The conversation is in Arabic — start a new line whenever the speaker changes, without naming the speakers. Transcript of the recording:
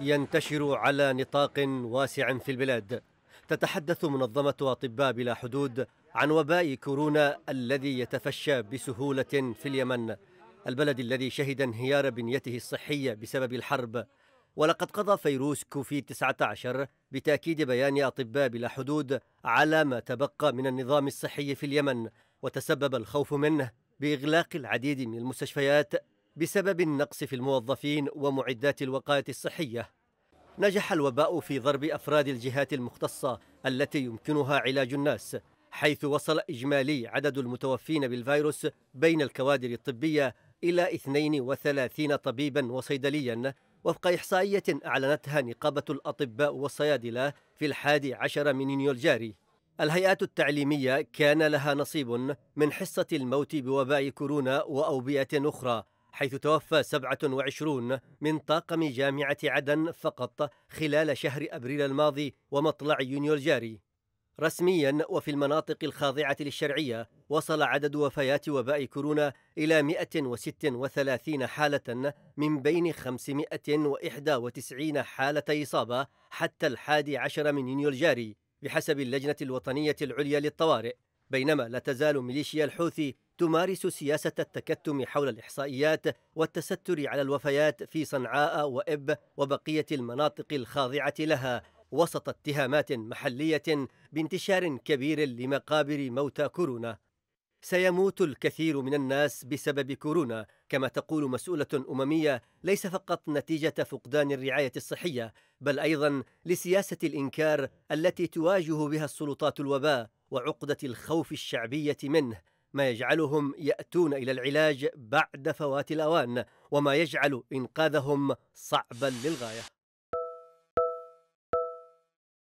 ينتشر على نطاق واسع في البلاد تتحدث منظمة أطباء بلا حدود عن وباء كورونا الذي يتفشى بسهولة في اليمن البلد الذي شهد انهيار بنيته الصحية بسبب الحرب ولقد قضى فيروس كوفيد 19 بتأكيد بيان أطباء بلا حدود على ما تبقى من النظام الصحي في اليمن وتسبب الخوف منه بإغلاق العديد من المستشفيات بسبب النقص في الموظفين ومعدات الوقاية الصحية نجح الوباء في ضرب أفراد الجهات المختصة التي يمكنها علاج الناس حيث وصل إجمالي عدد المتوفين بالفيروس بين الكوادر الطبية إلى 32 طبيبا وصيدليا وفق إحصائية أعلنتها نقابة الأطباء والصيادلة في الحادي عشر من يونيو الجاري الهيئات التعليمية كان لها نصيب من حصة الموت بوباء كورونا وأوبئة أخرى حيث توفى 27 من طاقم جامعة عدن فقط خلال شهر أبريل الماضي ومطلع يونيو الجاري رسميا وفي المناطق الخاضعة للشرعية وصل عدد وفيات وباء كورونا إلى 136 حالة من بين 591 حالة إصابة حتى الحادي عشر من يونيو الجاري بحسب اللجنة الوطنية العليا للطوارئ بينما لا تزال ميليشيا الحوثي تمارس سياسة التكتم حول الإحصائيات والتستر على الوفيات في صنعاء وإب وبقية المناطق الخاضعة لها وسط اتهامات محلية بانتشار كبير لمقابر موتى كورونا سيموت الكثير من الناس بسبب كورونا كما تقول مسؤولة أممية ليس فقط نتيجة فقدان الرعاية الصحية بل أيضا لسياسة الإنكار التي تواجه بها السلطات الوباء وعقدة الخوف الشعبية منه ما يجعلهم ياتون الى العلاج بعد فوات الاوان وما يجعل انقاذهم صعبا للغايه